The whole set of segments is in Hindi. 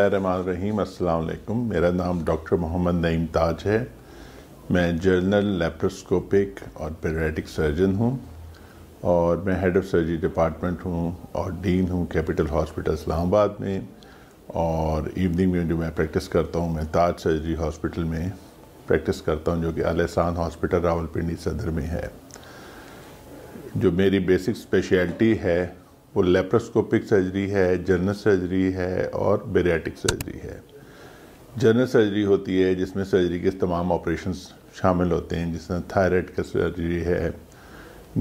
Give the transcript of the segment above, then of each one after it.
रहीम अस्सलाम वालेकुम मेरा नाम डॉक्टर मोहम्मद नईम ताज है मैं जर्नल लेप्रोस्कोपिक और पेराटिक सर्जन हूँ और मैं हेड ऑफ़ सर्जरी डिपार्टमेंट हूँ और डीन हूँ कैपिटल हॉस्पिटल इस्लामाबाद में और इवनिंग में जो मैं प्रैक्टिस करता हूँ मैं ताज सर्जरी हॉस्पिटल में प्रैक्टिस करता हूँ जो कि अलहसान हॉस्पिटल रावलपिंडी सदर में है जो मेरी बेसिक स्पेशलिटी है वो लेप्रोस्कोपिक सर्जरी है जनरल सर्जरी है और बेरियाटिक सर्जरी है जनरल सर्जरी होती है जिसमें सर्जरी के तमाम ऑपरेशन शामिल होते हैं जिसमें थायराइड का सर्जरी है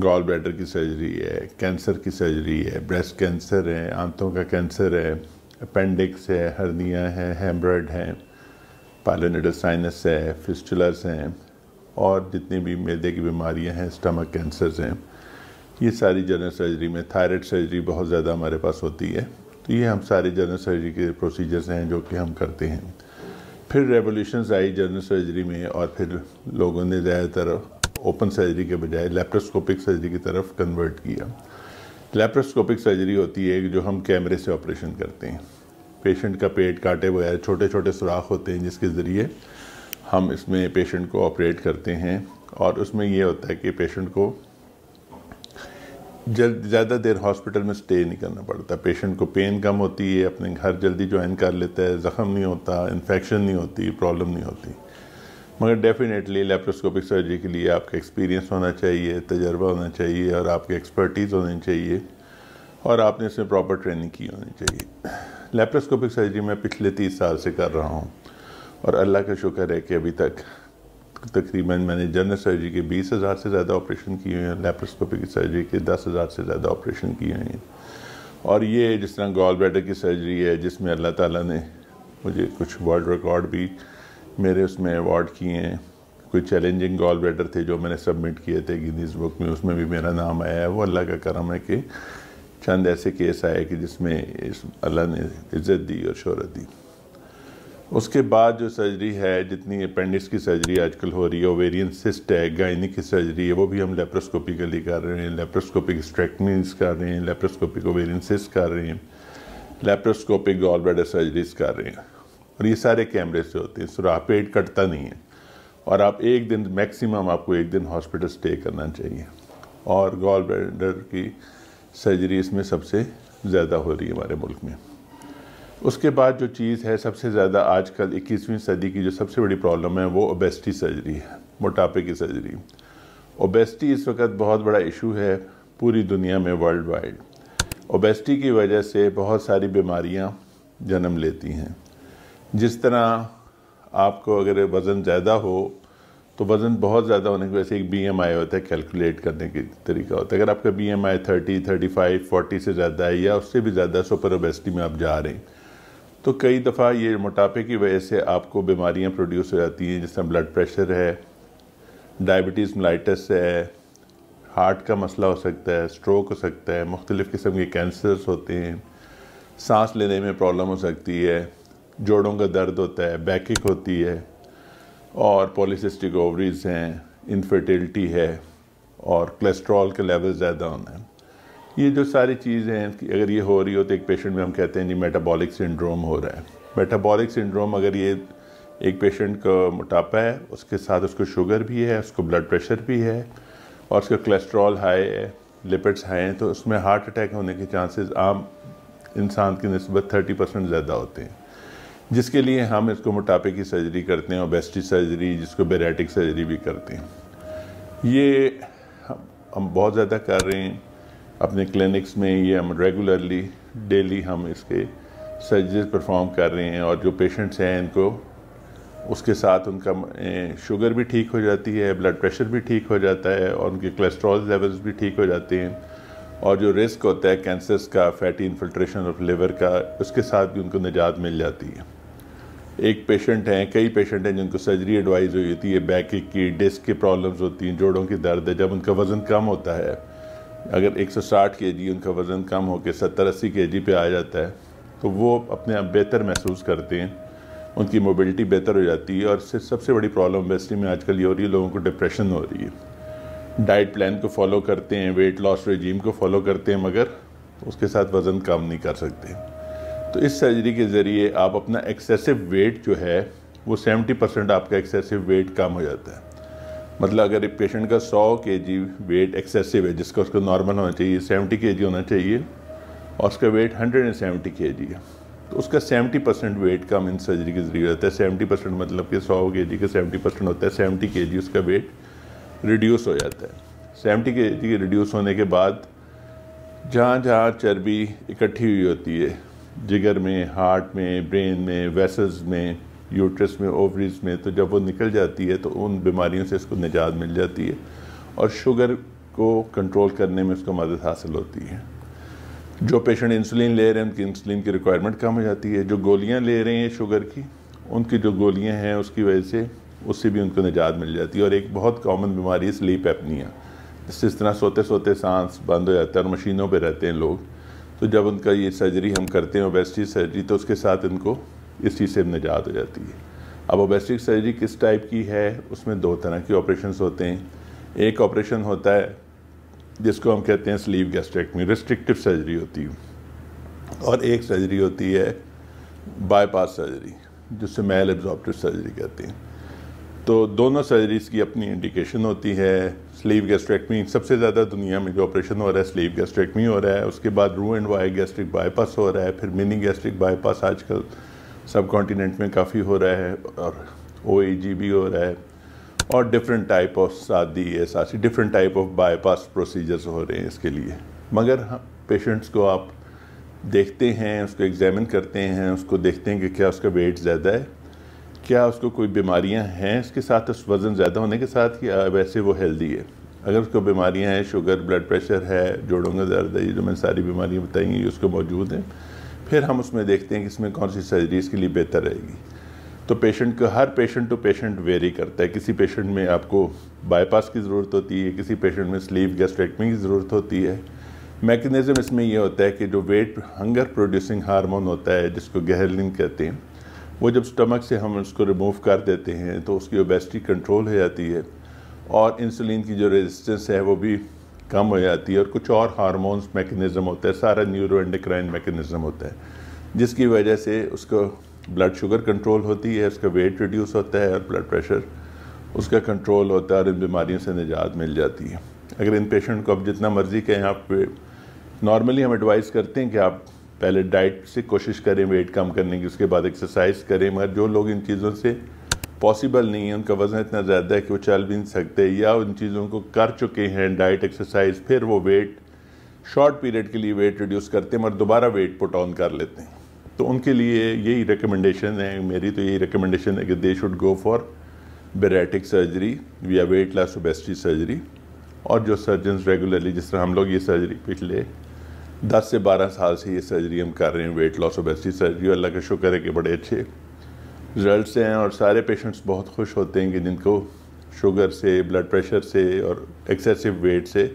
गॉल ब्लैडर की सर्जरी है कैंसर की सर्जरी है ब्रेस्ट कैंसर है आंतों का कैंसर है अपेंडिक्स है हर्निया है हेमरॉयड है पालनिडल साइनस है फिस्टुलस हैं और जितनी भी मेदे की बीमारियां हैं स्टमक कैंसर्स हैं ये सारी जनरल सर्जरी में थायराइड सर्जरी बहुत ज़्यादा हमारे पास होती है तो ये हम सारे जनरल सर्जरी के प्रोसीजर्स हैं जो कि हम करते हैं फिर रेवोल्यूशन आई जनरल सर्जरी में और फिर लोगों ने ज़्यादातर ओपन सर्जरी के बजाय लेप्रोस्कोपिक सर्जरी की तरफ कन्वर्ट किया लेप्रोस्कोपिक सर्जरी होती है जो हम कैमरे से ऑपरेशन करते हैं पेशेंट का पेट काटे वगैरह छोटे छोटे सुराख होते हैं जिसके ज़रिए हम इसमें पेशेंट को ऑपरेट करते हैं और उसमें यह होता है कि पेशेंट को ज़्यादा देर हॉस्पिटल में स्टे नहीं करना पड़ता पेशेंट को पेन कम होती है अपने घर जल्दी ज्वाइन कर लेता है ज़ख्म नहीं होता इन्फेक्शन नहीं होती प्रॉब्लम नहीं होती मगर डेफिनेटली लेप्रोस्कोपिक सर्जरी के लिए आपका एक्सपीरियंस होना चाहिए तजर्बा होना चाहिए और आपकी एक्सपर्टीज़ होनी चाहिए और आपने इसमें प्रॉपर ट्रेनिंग की होनी चाहिए लेप्रोस्कोपिक सर्जरी मैं पिछले तीस साल से कर रहा हूँ और अल्लाह का शुक्र है कि अभी तक तकरीबन मैंने जनरल सर्जरी के बीस हज़ार से ज़्यादा ऑपरेशन किए हैं लेप्रोस्कोपिक सर्जरी के दस हज़ार से ज़्यादा ऑपरेशन किए हैं और ये जिस तरह गॉल ब्लैडर की सर्जरी है जिसमें अल्लाह ताला ने मुझे कुछ वर्ल्ड रिकॉर्ड भी मेरे उसमें अवार्ड किए हैं कुछ चैलेंजिंग गॉल ब्लैडर थे जो मैंने सबमिट किए थे गिनीज बुक में उसमें भी मेरा नाम आया है वो अल्लाह का करम है कि चंद ऐसे केस आए कि जिसमें अल्लाह ने इज़्ज़त दी और शहरत दी उसके बाद जो सर्जरी है जितनी अपेंडिक्स की सर्जरी आजकल हो रही है ओवेरियन सिस्ट है गायनी की सर्जरी है वो भी हम लेप्रोस्कोपिकली कर रहे हैं लेप्रोस्कोपिक स्ट्रेक्टमीज कर रहे हैं लेप्रोस्कोपिक ओवेरियन सिस्ट कर रहे हैं लेप्रोस्कोपिक गॉल ब्लैडर सर्जरीज कर रहे हैं और ये सारे कैमरे से होते हैं सुराह पेट कटता नहीं है और आप एक दिन मैक्सिमम आपको एक दिन हॉस्पिटल स्टे करना चाहिए और गॉल ब्लैडर की सर्जरी इसमें सबसे ज़्यादा हो रही है हमारे मुल्क में उसके बाद जो चीज़ है सबसे ज़्यादा आजकल 21वीं सदी की जो सबसे बड़ी प्रॉब्लम है वो ओबेसिटी सर्जरी है मोटापे की सर्जरी ओबेसिटी इस वक्त बहुत बड़ा इशू है पूरी दुनिया में वर्ल्ड वाइड ओबेसिटी की वजह से बहुत सारी बीमारियाँ जन्म लेती हैं जिस तरह आपको अगर वज़न ज़्यादा हो तो वज़न बहुत ज़्यादा होने की वजह से एक बी होता है कैलकुलेट करने के तरीका होता है अगर आपका B M I thirty thirty five forty से ज़्यादा है या उससे भी ज़्यादा सुपर ओबेसिटी में आप जा रहे हैं तो कई दफ़ा ये मोटापे की वजह से आपको बीमारियां प्रोड्यूस हो जाती हैं जिसमें ब्लड प्रेशर है डायबिटीज़ मलाइटस है हार्ट का मसला हो सकता है स्ट्रोक हो सकता है मुख्तलिफ़ किस्म के कैंसर्स होते हैं सांस लेने में प्रॉब्लम हो सकती है जोड़ों का दर्द होता है बैकिक होती है और पॉलिसिस्टिक ओवरीज हैं इनफर्टिलिटी है और कोलेस्ट्रॉल के लेवल ज़्यादा होना है ये जो सारी चीज़ें हैं अगर ये हो रही हो तो एक पेशेंट में हम कहते हैं जी मेटाबॉलिक सिंड्रोम हो रहा है मेटाबॉलिक सिंड्रोम अगर ये एक पेशेंट का मोटापा है उसके साथ उसको शुगर भी है उसको ब्लड प्रेशर भी है और उसका कोलेस्ट्रॉल हाई है लिपिड्स हाई हैं तो उसमें हार्ट अटैक होने के चांसेस आम इंसान की नस्बत थर्टी परसेंट ज़्यादा होते हैं जिसके लिए हम इसको मोटापे की सर्जरी करते हैं बेस्टी सर्जरी जिसको बेरेटिक सर्जरी भी करते हैं ये हम बहुत ज़्यादा कर रहे हैं अपने क्लिनिक्स में ये हम रेगुलरली डेली हम इसके सर्जरीज परफॉर्म कर रहे हैं और जो पेशेंट्स हैं इनको उसके साथ उनका शुगर भी ठीक हो जाती है ब्लड प्रेशर भी ठीक हो जाता है और उनके कोलेस्ट्रॉल लेवल्स भी ठीक हो जाते हैं और जो रिस्क होता है कैंसर्स का फैटी इन्फिल्ट्रेशन ऑफ लिवर का उसके साथ भी उनको निजात मिल जाती है एक पेशेंट हैं कई पेशेंट हैं जिनको सर्जरी एडवाइज़ हुई होती है बैक की डिस्क की प्रॉब्लम्स होती हैं जोड़ों की दर्द है जब उनका वज़न कम होता है अगर 160 केजी उनका वज़न कम होकर सत्तर अस्सी के पे आ जाता है तो वो अपने आप बेहतर महसूस करते हैं उनकी मोबिलिटी बेहतर हो जाती है और सबसे बड़ी प्रॉब्लम बेस्टी में आजकल ये हो रही है लोगों को डिप्रेशन हो रही है डाइट प्लान को फॉलो करते हैं वेट लॉस रेजीम को फॉलो करते हैं मगर उसके साथ वज़न कम नहीं कर सकते तो इस सर्जरी के ज़रिए आप अपना एक्सेसिव वेट जो है वो 70 परसेंट आपका एक्सेसिव वेट कम हो जाता है मतलब अगर एक पेशेंट का 100 के जी वेट एक्सेसिव है जिसका उसको नॉर्मल होना चाहिए 70 के जी होना चाहिए और उसका वेट 170 के जी है तो उसका 70 परसेंट वेट कम इन सर्जरी की मतलब होता है 70 परसेंट मतलब कि 100 के जी का 70 परसेंट होता है 70 के जी उसका वेट रिड्यूस हो जाता है सेवेंटी के जी रिड्यूस होने के बाद जहाँ जहाँ चर्बी इकट्ठी हुई होती है जिगर में हार्ट में ब्रेन में वेसल्स में यूट्रस में ओवरीज में तो जब वो निकल जाती है तो उन बीमारियों से इसको निजात मिल जाती है और शुगर को कंट्रोल करने में इसको मदद हासिल होती है जो पेशेंट इंसुलिन ले रहे हैं उनकी इंसुलिन की रिक्वायरमेंट कम हो जाती है जो गोलियां ले रहे हैं शुगर की उनकी जो गोलियां हैं उसकी वजह से उससे भी उनको निजात मिल जाती है और एक बहुत कॉमन बीमारी है स्लीप एपनिया जिससे इस तरह सोते सोते सांस बंद हो जाता है और मशीनों पर रहते हैं लोग तो जब उनका ये सर्जरी हम करते हैं ओबेसिटी सर्जरी तो उसके साथ इनको इस चीज़ से निजात हो जाती है अब ओबेस्टिक सर्जरी किस टाइप की है उसमें दो तरह के ऑपरेशन होते हैं एक ऑपरेशन होता है जिसको हम कहते हैं स्लीव गैस्ट्रेक्टमी रिस्ट्रिक्टिव सर्जरी होती है और एक सर्जरी होती है बाईपास सर्जरी जिससे मेल एब्जॉर्प्टिव सर्जरी कहते हैं तो दोनों सर्जरीज की अपनी इंडिकेशन होती है स्लीव गैस्ट्रेक्टमी सबसे ज़्यादा दुनिया में जो ऑपरेशन हो रहा है स्लीव गैस्ट्रेक्टमी हो रहा है उसके बाद रू एंड वाई गैस्ट्रिक बाईपास हो रहा है फिर मिनी गैस्ट्रिक बाईपास आजकल सब कॉन्टीनेंट में काफ़ी हो रहा है और ओ भी हो रहा है और डिफरेंट टाइप ऑफ शादी है different type of bypass procedures हो रहे हैं इसके लिए मगर हम हाँ, पेशेंट्स को आप देखते हैं उसको एग्जामिन करते हैं उसको देखते हैं कि क्या उसका वेट ज़्यादा है क्या उसको कोई बीमारियां हैं इसके साथ उस वज़न ज़्यादा होने के साथ ही वैसे वो हेल्दी है अगर उसको बीमारियां हैं शुगर ब्लड प्रेशर है जोड़ों का दर्द है ये जो मैंने सारी बीमारियाँ बताई हैं ये उसको मौजूद हैं फिर हम उसमें देखते हैं कि इसमें कौन सी सर्जरी इसके लिए बेहतर रहेगी तो पेशेंट को हर पेशेंट टू पेशेंट वेरी करता है किसी पेशेंट में आपको बाईपास की ज़रूरत होती है किसी पेशेंट में स्लीव गैस्ट्रेक्टमी की ज़रूरत होती है मैकेनिज़्म इसमें यह होता है कि जो वेट हंगर प्रोड्यूसिंग हार्मोन होता है जिसको गहरलिन कहते हैं वो जब स्टमक से हम उसको रिमूव कर देते हैं तो उसकी ओबेसिटी कंट्रोल हो जाती है और इंसुलिन की जो रेजिस्टेंस है वो भी कम हो जाती है और कुछ और हार्मोन्स मैकेनिज़्म होता है सारा न्यूरो एंडोक्राइन मैकेनिज़्म होता है जिसकी वजह से उसको ब्लड शुगर कंट्रोल होती है उसका वेट रिड्यूस होता है और ब्लड प्रेशर उसका कंट्रोल होता है और इन बीमारियों से निजात मिल जाती है अगर इन पेशेंट को आप जितना मर्ज़ी कहें आप नॉर्मली हम एडवाइस करते हैं कि आप पहले डाइट से कोशिश करें वेट कम करने की उसके बाद एक्सरसाइज करें मगर जो लोग इन चीज़ों से पॉसिबल नहीं है उनका वज़न इतना ज़्यादा है कि वो चल भी नहीं सकते या उन चीज़ों को कर चुके हैं डाइट एक्सरसाइज फिर वो वेट शॉर्ट पीरियड के लिए वेट रिड्यूस करते हैं मगर दोबारा वेट पुट ऑन कर लेते हैं तो उनके लिए यही रिकमेंडेशन है मेरी तो यही रिकमेंडेशन है कि they should go for bariatric surgery या वेट लॉस ओबेस्टी सर्जरी और जो सर्जन रेगुलरली जिस तरह हम लोग ये सर्जरी पिछले दस से बारह साल से ये सर्जरी हम कर रहे हैं वेट लॉस ओबेस्टी सर्जरी अल्लाह का शुक्र है कि बड़े अच्छे रिजल्ट्स हैं और सारे पेशेंट्स बहुत खुश होते हैं कि जिनको शुगर से ब्लड प्रेशर से और एक्सेसिव वेट से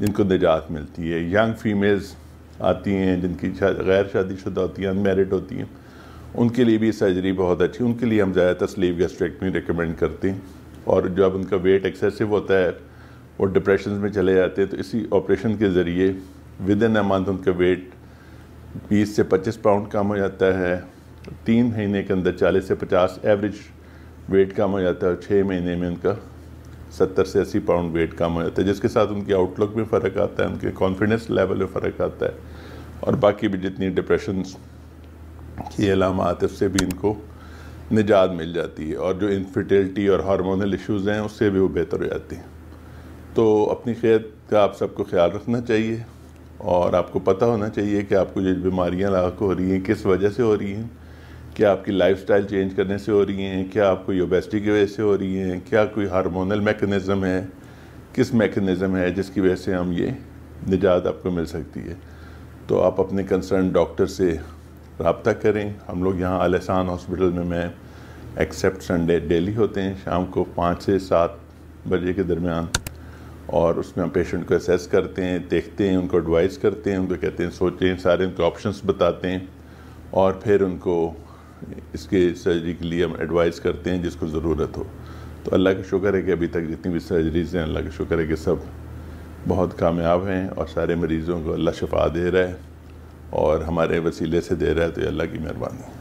जिनको निजात मिलती है यंग फीमेल्स आती हैं जिनकी शाद, गैर शादीशुदा होती हैं अनमेरिड होती हैं उनके लिए भी सर्जरी बहुत अच्छी उनके लिए हम ज़्यादातर स्लीव गैस्ट्रेक्टमी रिकमेंड करते हैं और जब उनका वेट एक्सेसिव होता है वो डिप्रेशन में चले जाते हैं तो इसी ऑपरेशन के ज़रिए विद इन अ मंथ उनका वेट 20 से 25 पाउंड कम हो जाता है तीन महीने के अंदर चालीस से पचास एवरेज वेट कम हो जाता है और छः महीने में उनका सत्तर से अस्सी पाउंड वेट कम हो जाता है जिसके साथ उनकी आउटलुक में फ़र्क आता है उनके कॉन्फिडेंस लेवल में फ़र्क आता है और बाकी भी जितनी डिप्रेशन की अलामत उससे भी इनको निजात मिल जाती है और जो इनफर्टिलिटी और हार्मोनल इश्यूज़ हैं उससे भी वो बेहतर हो जाती हैं तो अपनी सेहत का आप सबको ख्याल रखना चाहिए और आपको पता होना चाहिए कि आपको जो बीमारियाँ लाख हो रही हैं किस वजह से हो रही हैं क्या आपकी स्टाइल चेंज करने से हो रही हैं क्या आपको ओबेसिटी की वजह से हो रही हैं क्या कोई हारमोनल मेकनिज़म है किस मेकनिज़म है जिसकी वजह से हम ये निजात आपको मिल सकती है तो आप अपने कंसर्न डॉक्टर से रबता करें हम लोग यहाँ आलिसान हॉस्पिटल में मैं एक्सेप्ट संडे डेली होते हैं शाम को पाँच से सात बजे के दरमियान और उसमें हम पेशेंट को असेस करते हैं देखते हैं उनको एडवाइस करते हैं उनको कहते हैं सोचें सारे उनके ऑप्शंस बताते हैं और फिर उनको इसके सर्जरी के लिए हम एडवाइस करते हैं जिसको ज़रूरत हो तो अल्लाह का शुक्र है कि अभी तक जितनी भी सर्जरीज हैं अल्लाह का शुक्र है कि सब बहुत कामयाब हैं और सारे मरीज़ों को अल्लाह शफा दे रहा है और हमारे वसीले से दे रहा है तो अल्लाह की मेहरबानी